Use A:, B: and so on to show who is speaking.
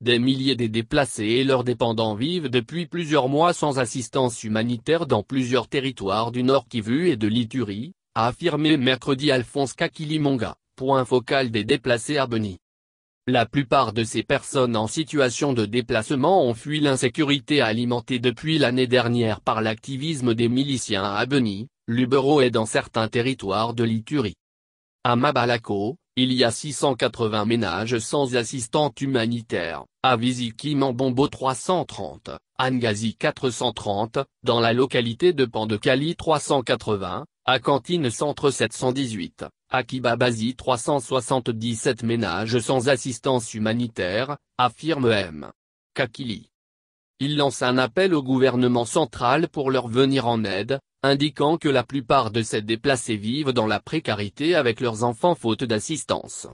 A: Des milliers des déplacés et leurs dépendants vivent depuis plusieurs mois sans assistance humanitaire dans plusieurs territoires du Nord Kivu et de l'Iturie, a affirmé mercredi Alphonse Kakilimonga, point focal des déplacés à Beni. La plupart de ces personnes en situation de déplacement ont fui l'insécurité alimentée depuis l'année dernière par l'activisme des miliciens à Beni, Lubero et dans certains territoires de l'Iturie. À Mabalako, il y a 680 ménages sans assistante humanitaire, à Viziki en 330, Angazi 430, dans la localité de Pandekali 380, à Cantine Centre 718, à Kibabazi 377 ménages sans assistance humanitaire, affirme M. Kakili. Il lance un appel au gouvernement central pour leur venir en aide, indiquant que la plupart de ces déplacés vivent dans la précarité avec
B: leurs enfants faute d'assistance.